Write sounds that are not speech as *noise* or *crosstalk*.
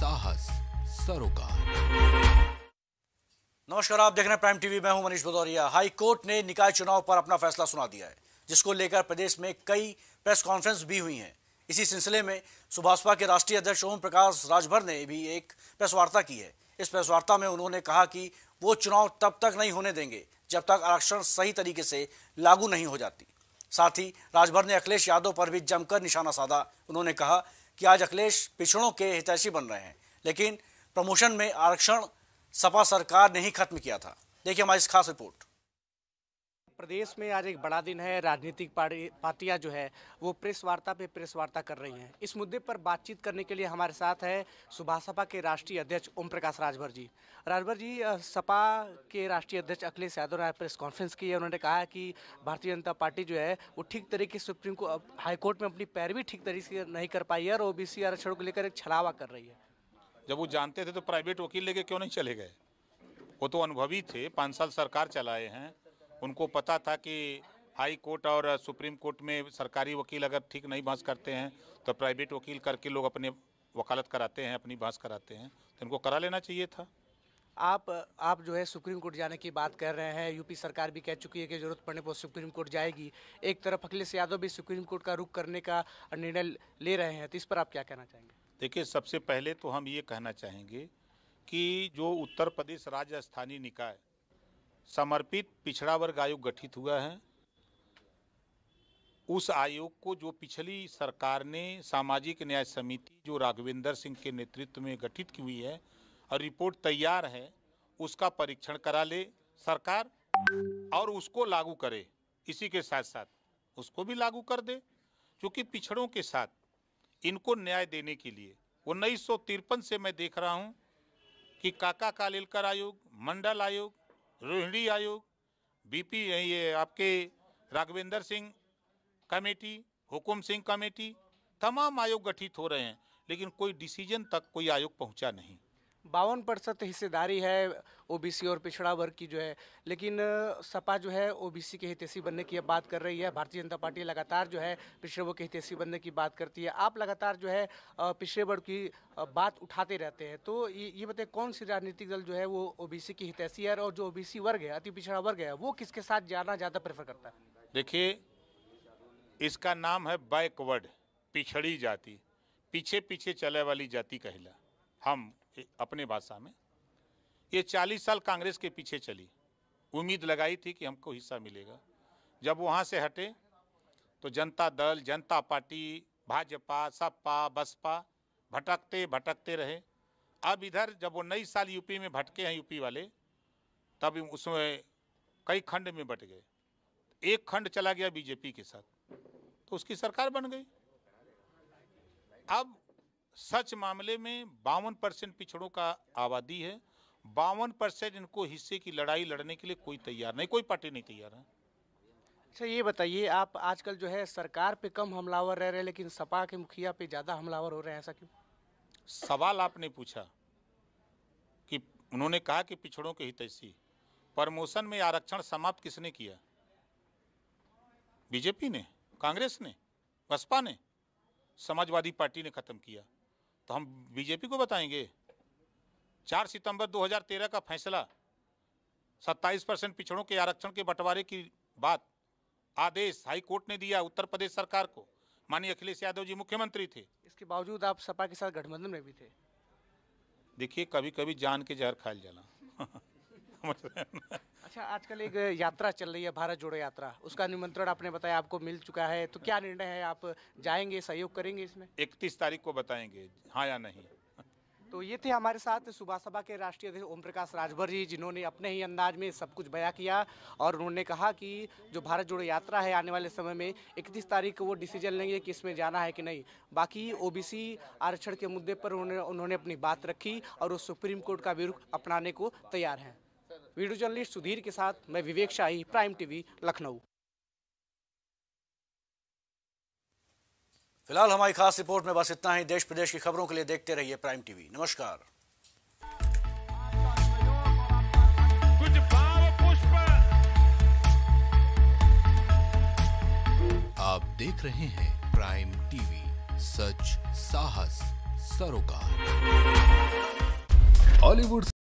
साहस सरोकार नमस्कार आप देख रहे हैं प्राइम टीवी मैं हूं मनीष भदौरिया हाई कोर्ट ने निकाय चुनाव पर अपना फैसला सुना दिया है जिसको लेकर प्रदेश में कई प्रेस कॉन्फ्रेंस भी हुई हैं इसी सिलसिले में सुभाषपा के राष्ट्रीय अध्यक्ष ओम प्रकाश राजभर ने भी एक प्रेस वार्ता की है इस प्रेस वार्ता में उन्होंने कहा कि वो चुनाव तब तक नहीं होने देंगे जब तक आरक्षण सही तरीके से लागू नहीं हो जाती साथ ही राजभर ने अखिलेश यादव पर भी जमकर निशाना साधा उन्होंने कहा कि आज अखिलेश पिछड़ों के हितैषी बन रहे हैं लेकिन प्रमोशन में आरक्षण सपा सरकार ने ही खत्म किया था देखिए हमारी इस खास रिपोर्ट प्रदेश में आज एक बड़ा दिन है राजनीतिक पार्टियां जो है वो प्रेस वार्ता पे प्रेस वार्ता कर रही हैं इस मुद्दे पर बातचीत करने के लिए हमारे साथ है सुबह सपा के राष्ट्रीय अध्यक्ष ओम प्रकाश राजभर जी राजभर जी सपा के राष्ट्रीय अध्यक्ष अखिलेश यादव ने प्रेस कॉन्फ्रेंस की है उन्होंने कहा कि भारतीय जनता पार्टी जो है वो ठीक तरीके से सुप्रीम को हाईकोर्ट में अपनी पैरवी ठीक तरीके से नहीं कर पाई है और ओबीसी आरक्षण को लेकर एक छलावा कर रही है जब वो जानते थे तो प्राइवेट वकील लेके क्यों नहीं चले गए वो तो अनुभवी थे पाँच साल सरकार चलाए हैं उनको पता था कि हाई कोर्ट और सुप्रीम कोर्ट में सरकारी वकील अगर ठीक नहीं बहस करते हैं तो प्राइवेट वकील करके लोग अपने वकालत कराते हैं अपनी बहस कराते हैं तो इनको करा लेना चाहिए था आप आप जो है सुप्रीम कोर्ट जाने की बात कर रहे हैं यूपी सरकार भी कह चुकी है कि जरूरत पड़ने पर सुप्रीम कोर्ट जाएगी एक तरफ अखिलेश यादव भी सुप्रीम कोर्ट का रुख करने का निर्णय ले रहे हैं तो इस पर आप क्या कहना चाहेंगे देखिए सबसे पहले तो हम ये कहना चाहेंगे कि जो उत्तर प्रदेश राज्य स्थानीय निकाय समर्पित पिछड़ा वर्ग आयोग गठित हुआ है उस आयोग को जो पिछली सरकार ने सामाजिक न्याय समिति जो राघवेंद्र सिंह के नेतृत्व में गठित की हुई है और रिपोर्ट तैयार है उसका परीक्षण करा ले सरकार और उसको लागू करे इसी के साथ साथ उसको भी लागू कर दे क्योंकि पिछड़ों के साथ इनको न्याय देने के लिए उन्नीस से मैं देख रहा हूँ कि काका कालिलकर आयोग मंडल आयोग रोहिणी आयोग बीपी ये आपके राघवेंद्र सिंह कमेटी हुकुम सिंह कमेटी तमाम आयोग गठित हो रहे हैं लेकिन कोई डिसीजन तक कोई आयोग पहुंचा नहीं बावन प्रतिशत हिस्सेदारी है ओबीसी और पिछड़ा वर्ग की जो है लेकिन सपा जो है ओबीसी के हितैषी बनने की बात कर रही है भारतीय जनता पार्टी लगातार जो है पिछड़े वर्ग के हितैषी बनने की बात करती है आप लगातार जो है पिछड़े वर्ग की बात उठाते रहते हैं तो ये बताए कौन सी राजनीतिक दल जो है वो ओ की हितैषी है और जो ओ वर्ग है अति पिछड़ा वर्ग है वो किसके साथ जाना ज़्यादा प्रेफर करता है देखिए इसका नाम है बैकवर्ड पिछड़ी जाति पीछे पीछे चले वाली जाति कहला हम अपने भाषा में ये 40 साल कांग्रेस के पीछे चली उम्मीद लगाई थी कि हमको हिस्सा मिलेगा जब वहाँ से हटे तो जनता दल जनता पार्टी भाजपा सपा बसपा भटकते भटकते रहे अब इधर जब वो नई साल यूपी में भटके हैं यूपी वाले तब उसमें कई खंड में बट गए एक खंड चला गया बीजेपी के साथ तो उसकी सरकार बन गई अब सच मामले में बावन परसेंट पिछड़ों का आबादी है बावन परसेंट इनको हिस्से की लड़ाई लड़ने के लिए कोई तैयार नहीं कोई पार्टी नहीं तैयार है अच्छा ये बताइए आप आजकल जो है सरकार पे कम हमलावर रह रहे लेकिन सपा के मुखिया पे ज़्यादा हमलावर हो रहे हैं ऐसा क्यों सवाल आपने पूछा कि उन्होंने कहा कि पिछड़ों के हितैषी प्रमोशन में आरक्षण समाप्त किसने किया बीजेपी ने कांग्रेस ने बसपा ने समाजवादी पार्टी ने खत्म किया तो हम बीजेपी को बताएंगे चार सितंबर 2013 का फैसला 27 परसेंट पिछड़ों के आरक्षण के बंटवारे की बात आदेश हाई कोर्ट ने दिया उत्तर प्रदेश सरकार को माननीय अखिलेश यादव जी मुख्यमंत्री थे इसके बावजूद आप सपा के साथ गठबंधन में भी थे देखिए कभी कभी जान के जहर खाल जाना *laughs* रहे हैं अच्छा आजकल एक यात्रा चल रही है भारत जोड़ो यात्रा उसका निमंत्रण आपने बताया आपको मिल चुका है तो क्या निर्णय है आप जाएंगे सहयोग करेंगे इसमें इकतीस तारीख को बताएंगे हाँ या नहीं तो ये थे हमारे साथ सुबह सभा के राष्ट्रीय अध्यक्ष ओम प्रकाश राजभर जी जिन्होंने अपने ही अंदाज में सब कुछ बयां किया और उन्होंने कहा कि जो भारत जोड़ो यात्रा है आने वाले समय में 31 तारीख को वो डिसीजन लेंगे कि इसमें जाना है कि नहीं बाकी ओबीसी आरक्षण के मुद्दे पर उन्होंने उन्होंने अपनी बात रखी और वो सुप्रीम कोर्ट का विरुख अपनाने को तैयार हैं वीडियो जर्नलिस्ट सुधीर के साथ मैं विवेक शाही प्राइम टीवी लखनऊ फिलहाल हमारी खास रिपोर्ट में बस इतना ही देश प्रदेश की खबरों के लिए देखते रहिए प्राइम टीवी नमस्कार कुछ पुष्प आप देख रहे हैं प्राइम टीवी सच साहस सरोकार हॉलीवुड